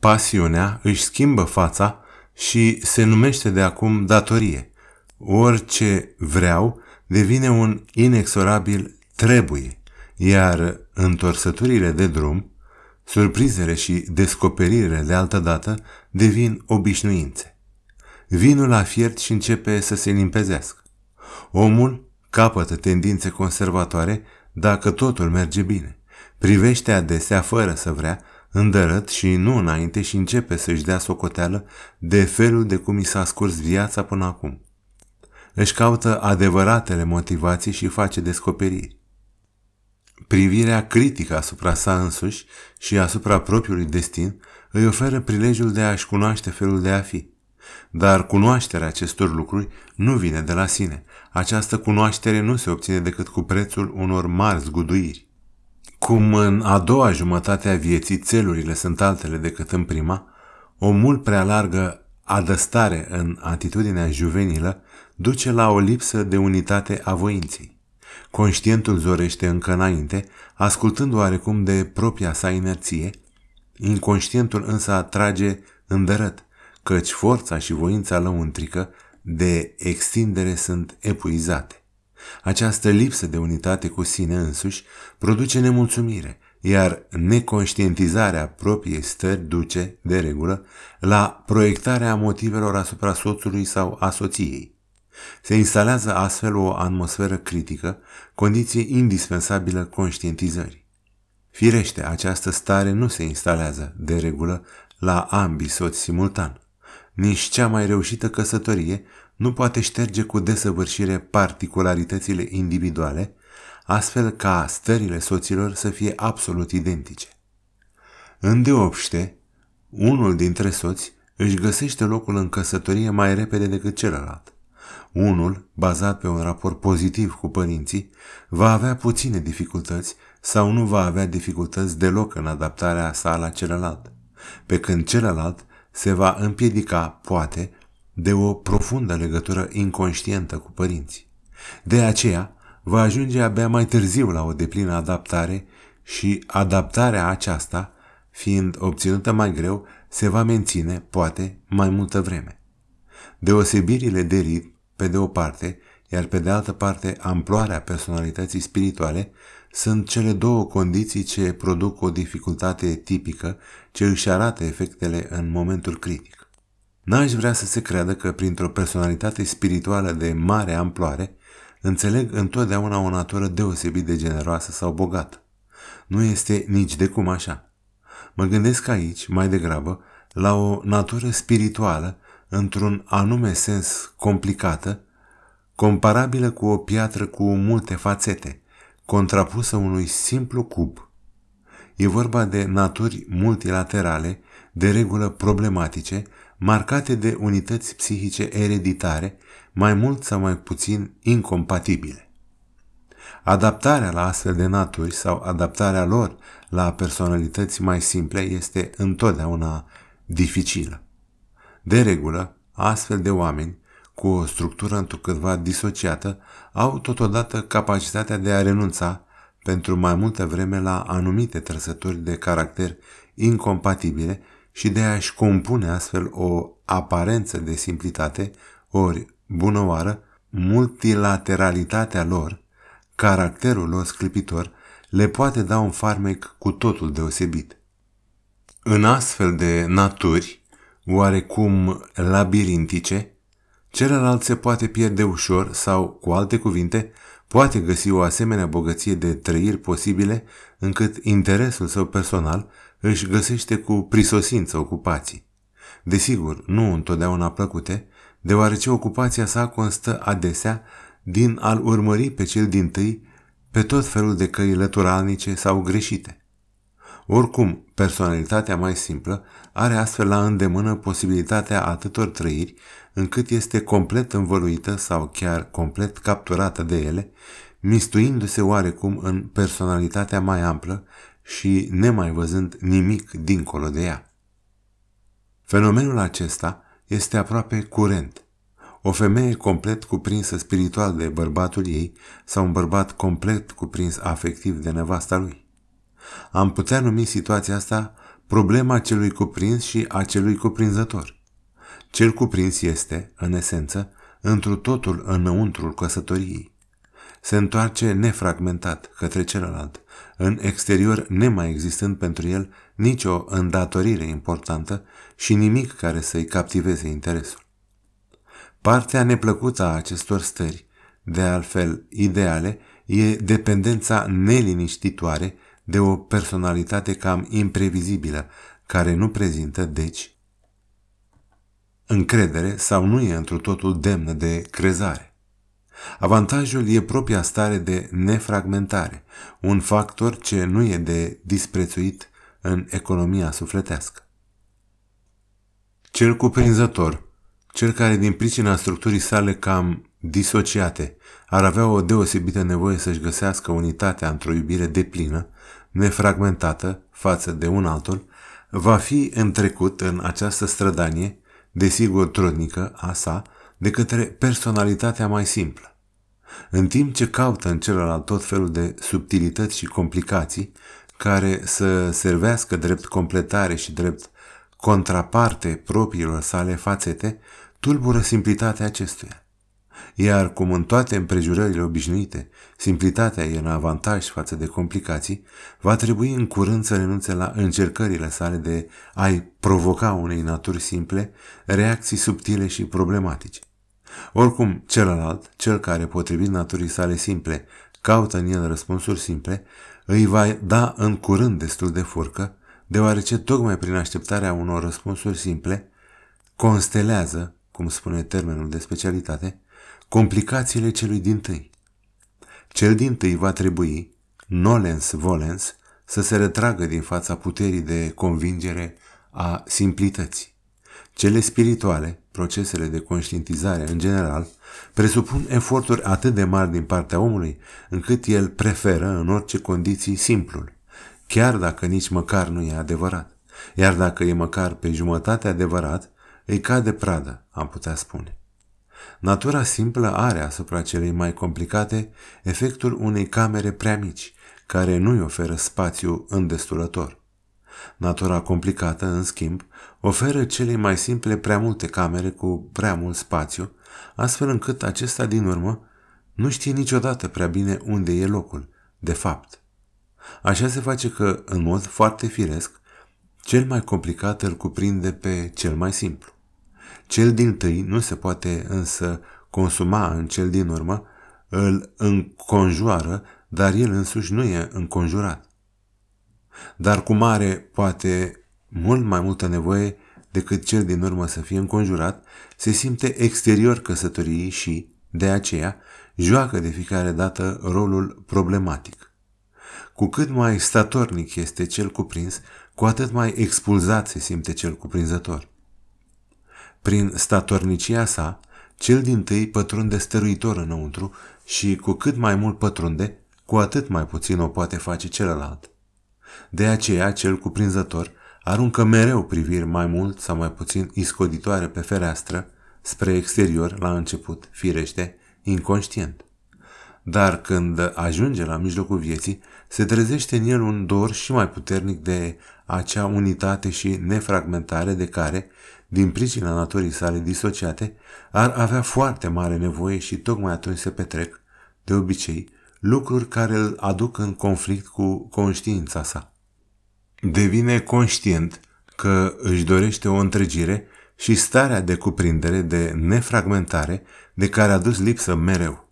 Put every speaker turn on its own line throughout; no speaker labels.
Pasiunea își schimbă fața și se numește de acum datorie. Orice vreau devine un inexorabil trebuie, iar întorsăturile de drum, surprizele și descoperirile de altă dată devin obișnuințe. Vinul a fiert și începe să se limpezească. Omul capătă tendințe conservatoare dacă totul merge bine. Privește adesea, fără să vrea, îndărăt și nu înainte și începe să-și dea socoteală de felul de cum i s-a scurs viața până acum. Își caută adevăratele motivații și face descoperiri. Privirea critică asupra sa însuși și asupra propriului destin îi oferă prilejul de a-și cunoaște felul de a fi. Dar cunoașterea acestor lucruri nu vine de la sine. Această cunoaștere nu se obține decât cu prețul unor mari zguduiri. Cum în a doua jumătate a vieții țelurile sunt altele decât în prima, o mult prea largă adăstare în atitudinea juvenilă duce la o lipsă de unitate a voinței. Conștientul zorește încă înainte, ascultând oarecum de propria sa inerție, inconștientul însă atrage îndărăt, căci forța și voința lăuntrică de extindere sunt epuizate. Această lipsă de unitate cu sine însuși produce nemulțumire, iar neconștientizarea propriei stări duce, de regulă, la proiectarea motivelor asupra soțului sau a soției. Se instalează astfel o atmosferă critică, condiție indispensabilă conștientizării. Firește, această stare nu se instalează, de regulă, la ambii soți simultan. Nici cea mai reușită căsătorie nu poate șterge cu desăvârșire particularitățile individuale, astfel ca stările soților să fie absolut identice. Îndeopște, unul dintre soți își găsește locul în căsătorie mai repede decât celălalt. Unul, bazat pe un raport pozitiv cu părinții, va avea puține dificultăți sau nu va avea dificultăți deloc în adaptarea sa la celălalt, pe când celălalt se va împiedica, poate, de o profundă legătură inconștientă cu părinții. De aceea, va ajunge abia mai târziu la o deplină adaptare și adaptarea aceasta, fiind obținută mai greu, se va menține, poate, mai multă vreme. Deosebirile de ritm, pe de o parte, iar pe de altă parte amploarea personalității spirituale, sunt cele două condiții ce produc o dificultate tipică ce își arată efectele în momentul critic. N-aș vrea să se creadă că printr-o personalitate spirituală de mare amploare, înțeleg întotdeauna o natură deosebit de generoasă sau bogată. Nu este nici de cum așa. Mă gândesc aici, mai degrabă, la o natură spirituală, într-un anume sens complicată, comparabilă cu o piatră cu multe fațete – contrapusă unui simplu cub. E vorba de naturi multilaterale, de regulă problematice, marcate de unități psihice ereditare, mai mult sau mai puțin incompatibile. Adaptarea la astfel de naturi sau adaptarea lor la personalități mai simple este întotdeauna dificilă. De regulă, astfel de oameni cu o structură întrucâtva disociată, au totodată capacitatea de a renunța pentru mai multă vreme la anumite trăsături de caracter incompatibile și de a-și compune astfel o aparență de simplitate, ori, bună oară, multilateralitatea lor, caracterul lor sclipitor, le poate da un farmec cu totul deosebit. În astfel de naturi, oarecum labirintice, Celălalt se poate pierde ușor sau, cu alte cuvinte, poate găsi o asemenea bogăție de trăiri posibile încât interesul său personal își găsește cu prisosință ocupații. Desigur, nu întotdeauna plăcute, deoarece ocupația sa constă adesea din a-l urmări pe cel din tâi pe tot felul de căi lăturalnice sau greșite. Oricum, personalitatea mai simplă are astfel la îndemână posibilitatea atâtor trăiri încât este complet învăluită sau chiar complet capturată de ele, mistuindu-se oarecum în personalitatea mai amplă și nemai văzând nimic dincolo de ea. Fenomenul acesta este aproape curent. O femeie complet cuprinsă spiritual de bărbatul ei sau un bărbat complet cuprins afectiv de nevasta lui. Am putea numi situația asta problema celui cuprins și a celui cuprinzător. Cel cuprins este, în esență, întru totul înăuntrul căsătoriei. Se întoarce nefragmentat către celălalt, în exterior nemai existând pentru el nicio îndatorire importantă și nimic care să-i captiveze interesul. Partea neplăcută a acestor stări, de altfel ideale, e dependența neliniștitoare de o personalitate cam imprevizibilă, care nu prezintă, deci, încredere sau nu e întru totul demnă de crezare. Avantajul e propria stare de nefragmentare, un factor ce nu e de disprețuit în economia sufletească. Cel cuprinzător, cel care din pricina structurii sale cam disociate ar avea o deosebită nevoie să-și găsească unitatea într-o iubire deplină, nefragmentată față de un altul, va fi întrecut în această strădanie, desigur trudnică a sa, de către personalitatea mai simplă. În timp ce caută în celălalt tot felul de subtilități și complicații care să servească drept completare și drept contraparte propriilor sale fațete, tulbură simplitatea acestuia. Iar cum în toate împrejurările obișnuite, simplitatea e în avantaj față de complicații, va trebui în curând să renunțe la încercările sale de a-i provoca unei naturi simple reacții subtile și problematice. Oricum, celălalt, cel care, potrivit naturii sale simple, caută în el răspunsuri simple, îi va da în curând destul de furcă, deoarece tocmai prin așteptarea unor răspunsuri simple, constelează, cum spune termenul de specialitate, complicațiile celui din tâi. Cel din tâi va trebui, nolens volens, să se retragă din fața puterii de convingere a simplității. Cele spirituale, procesele de conștientizare în general, presupun eforturi atât de mari din partea omului, încât el preferă în orice condiții simplul, chiar dacă nici măcar nu e adevărat. Iar dacă e măcar pe jumătate adevărat, îi cade pradă, am putea spune. Natura simplă are asupra celei mai complicate efectul unei camere prea mici, care nu-i oferă spațiu îndestulător. Natura complicată, în schimb, oferă celei mai simple prea multe camere cu prea mult spațiu, astfel încât acesta din urmă nu știe niciodată prea bine unde e locul, de fapt. Așa se face că, în mod foarte firesc, cel mai complicat îl cuprinde pe cel mai simplu. Cel din tâi nu se poate însă consuma în cel din urmă, îl înconjoară, dar el însuși nu e înconjurat. Dar cu mare poate mult mai multă nevoie decât cel din urmă să fie înconjurat, se simte exterior căsătoriei și, de aceea, joacă de fiecare dată rolul problematic. Cu cât mai statornic este cel cuprins, cu atât mai expulzat se simte cel cuprinzător. Prin statornicia sa, cel din tâi pătrunde stăruitor înăuntru și cu cât mai mult pătrunde, cu atât mai puțin o poate face celălalt. De aceea, cel cuprinzător aruncă mereu priviri mai mult sau mai puțin iscoditoare pe fereastră, spre exterior, la început, firește, inconștient dar când ajunge la mijlocul vieții, se trezește în el un dor și mai puternic de acea unitate și nefragmentare de care, din pricina naturii sale disociate, ar avea foarte mare nevoie și tocmai atunci se petrec, de obicei, lucruri care îl aduc în conflict cu conștiința sa. Devine conștient că își dorește o întregire și starea de cuprindere, de nefragmentare, de care a dus lipsă mereu.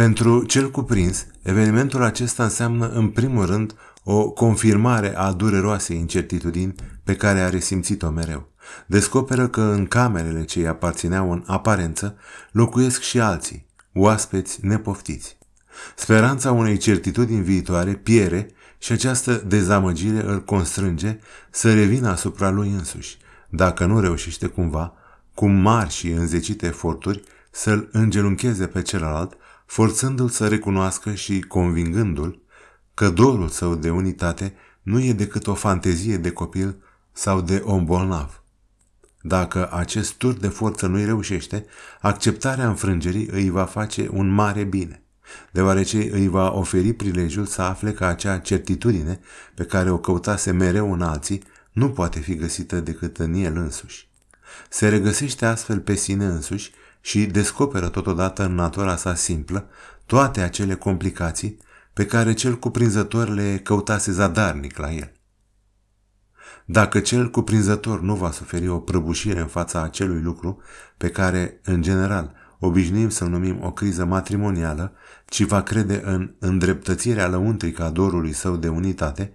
Pentru cel cuprins, evenimentul acesta înseamnă în primul rând o confirmare a dureroasei incertitudini pe care a resimțit-o mereu. Descoperă că în camerele ce îi aparțineau în aparență locuiesc și alții, oaspeți nepoftiți. Speranța unei certitudini viitoare piere și această dezamăgire îl constrânge să revină asupra lui însuși, dacă nu reușește cumva, cu mari și înzecite eforturi, să-l îngelunchieze pe celălalt forțându-l să recunoască și convingându-l că dorul său de unitate nu e decât o fantezie de copil sau de om bolnav. Dacă acest tur de forță nu-i reușește, acceptarea înfrângerii îi va face un mare bine, deoarece îi va oferi prilejul să afle că acea certitudine pe care o căutase mereu în alții nu poate fi găsită decât în el însuși. Se regăsește astfel pe sine însuși și descoperă totodată în natura sa simplă toate acele complicații pe care cel cuprinzător le căutase zadarnic la el. Dacă cel cuprinzător nu va suferi o prăbușire în fața acelui lucru pe care, în general, obișnuim să-l numim o criză matrimonială, ci va crede în îndreptățirea lăuntrică a dorului său de unitate,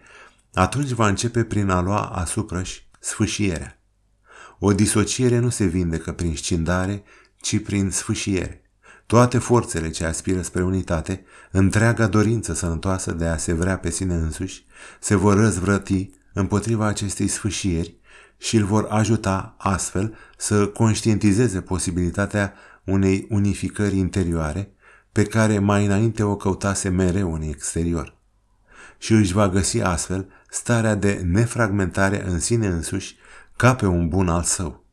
atunci va începe prin a lua asupra și sfâșierea. O disociere nu se vindecă prin scindare ci prin sfâșiere. Toate forțele ce aspiră spre unitate, întreaga dorință sănătoasă de a se vrea pe sine însuși, se vor răzvrăti împotriva acestei sfâșieri și îl vor ajuta astfel să conștientizeze posibilitatea unei unificări interioare pe care mai înainte o căutase mereu în exterior. Și își va găsi astfel starea de nefragmentare în sine însuși ca pe un bun al său.